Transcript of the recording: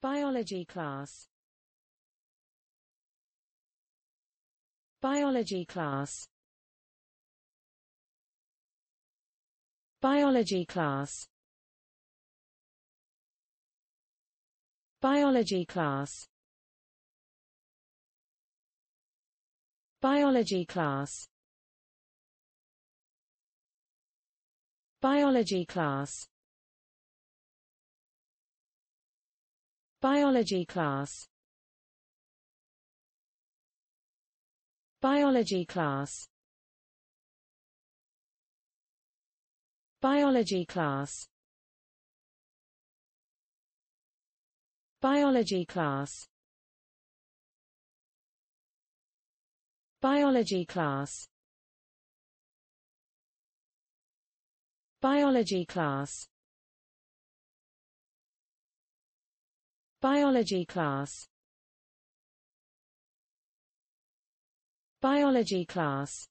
Biology class Biology class Biology class Biology class Biology class Biology class Biology class Biology class Biology class Biology class Biology class Biology class Biology class Biology class